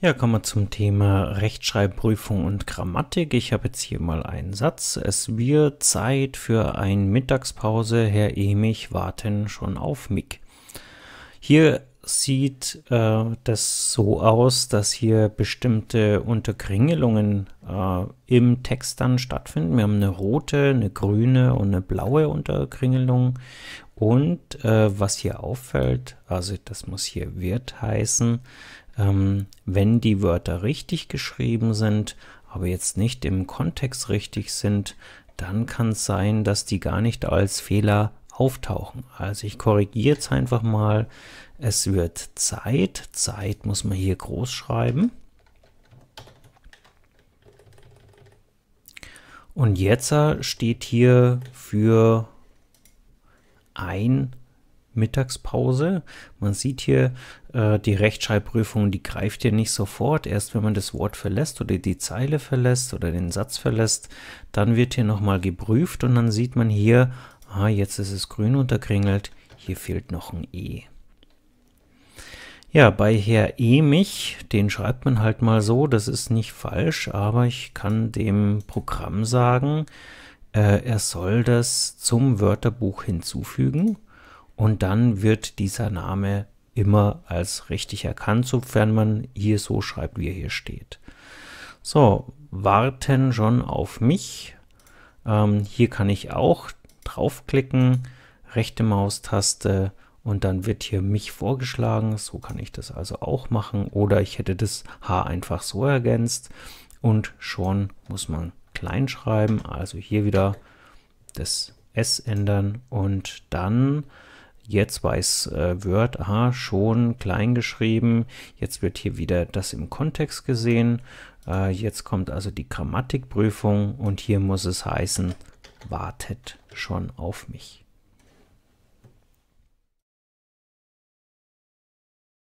Ja, kommen wir zum Thema Rechtschreibprüfung und Grammatik. Ich habe jetzt hier mal einen Satz. Es wird Zeit für eine Mittagspause. Herr Emich warten schon auf mich. Hier sieht äh, das so aus, dass hier bestimmte Unterkringelungen äh, im Text dann stattfinden. Wir haben eine rote, eine grüne und eine blaue Unterkringelung. Und äh, was hier auffällt, also das muss hier wird heißen, ähm, wenn die Wörter richtig geschrieben sind, aber jetzt nicht im Kontext richtig sind, dann kann es sein, dass die gar nicht als Fehler auftauchen. Also ich korrigiere jetzt einfach mal, es wird Zeit. Zeit muss man hier groß schreiben. Und jetzt äh, steht hier für ein Mittagspause. Man sieht hier, äh, die Rechtschreibprüfung, die greift hier nicht sofort. Erst wenn man das Wort verlässt oder die Zeile verlässt oder den Satz verlässt, dann wird hier nochmal geprüft und dann sieht man hier Ah, jetzt ist es grün unterkringelt. Hier fehlt noch ein E. Ja, bei Herr E den schreibt man halt mal so, das ist nicht falsch, aber ich kann dem Programm sagen, äh, er soll das zum Wörterbuch hinzufügen und dann wird dieser Name immer als richtig erkannt, sofern man hier so schreibt, wie er hier steht. So, warten schon auf mich. Ähm, hier kann ich auch draufklicken, rechte Maustaste und dann wird hier mich vorgeschlagen. So kann ich das also auch machen oder ich hätte das H einfach so ergänzt und schon muss man klein schreiben. Also hier wieder das S ändern und dann jetzt weiß äh, Word, aha, schon klein geschrieben. Jetzt wird hier wieder das im Kontext gesehen. Äh, jetzt kommt also die Grammatikprüfung und hier muss es heißen, wartet schon auf mich.